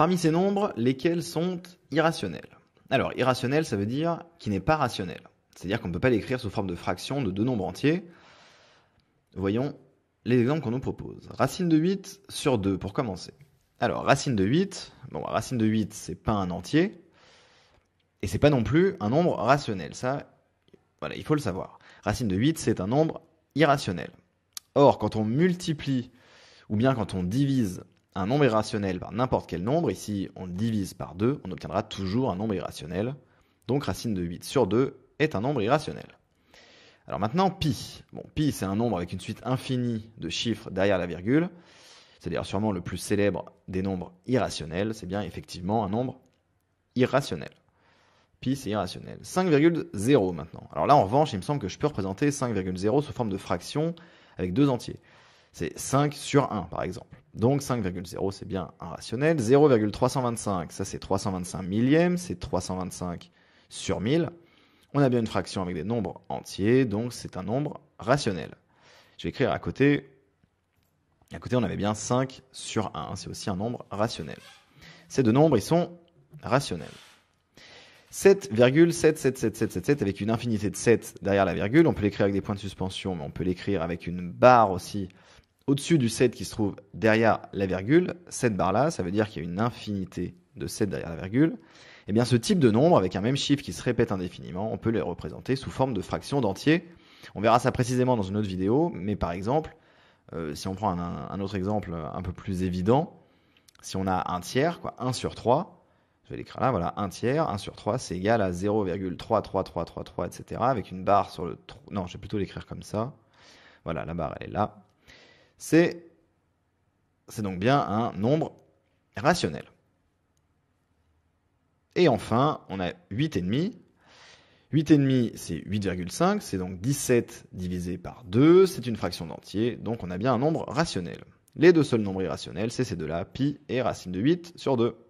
Parmi ces nombres, lesquels sont irrationnels Alors, irrationnel, ça veut dire qui n'est pas rationnel. C'est-à-dire qu'on ne peut pas l'écrire sous forme de fraction de deux nombres entiers. Voyons les exemples qu'on nous propose. Racine de 8 sur 2, pour commencer. Alors, racine de 8, bon, racine de 8, c'est pas un entier, et c'est pas non plus un nombre rationnel. Ça, voilà, il faut le savoir. Racine de 8, c'est un nombre irrationnel. Or, quand on multiplie, ou bien quand on divise un nombre irrationnel par n'importe quel nombre, ici on le divise par 2, on obtiendra toujours un nombre irrationnel. Donc racine de 8 sur 2 est un nombre irrationnel. Alors maintenant, pi. Bon, pi c'est un nombre avec une suite infinie de chiffres derrière la virgule. C'est d'ailleurs sûrement le plus célèbre des nombres irrationnels. C'est bien effectivement un nombre irrationnel. Pi c'est irrationnel. 5,0 maintenant. Alors là en revanche, il me semble que je peux représenter 5,0 sous forme de fraction avec deux entiers. C'est 5 sur 1 par exemple. Donc 5,0, c'est bien un rationnel. 0,325, ça c'est 325 millième, c'est 325 sur 1000. On a bien une fraction avec des nombres entiers, donc c'est un nombre rationnel. Je vais écrire à côté. À côté, on avait bien 5 sur 1, hein, c'est aussi un nombre rationnel. Ces deux nombres, ils sont rationnels. 7,77777 avec une infinité de 7 derrière la virgule. On peut l'écrire avec des points de suspension, mais on peut l'écrire avec une barre aussi au-dessus du 7 qui se trouve derrière la virgule, cette barre-là, ça veut dire qu'il y a une infinité de 7 derrière la virgule, et eh bien ce type de nombre, avec un même chiffre qui se répète indéfiniment, on peut les représenter sous forme de fractions d'entiers. On verra ça précisément dans une autre vidéo, mais par exemple, euh, si on prend un, autre exemple un peu plus évident, si on a un tiers, quoi, 1 sur 3, je vais l'écrire là, voilà, 1 tiers, 1 sur 3, c'est égal à 0,33333, etc., avec une barre sur le... Non, je vais plutôt l'écrire comme ça. Voilà, la barre, elle est là. C'est donc bien un nombre rationnel. Et enfin, on a 8,5. 8,5, c'est 8,5, c'est donc 17 divisé par 2, c'est une fraction d'entier, donc on a bien un nombre rationnel. Les deux seuls nombres irrationnels, c'est ces deux-là, pi et racine de 8 sur 2.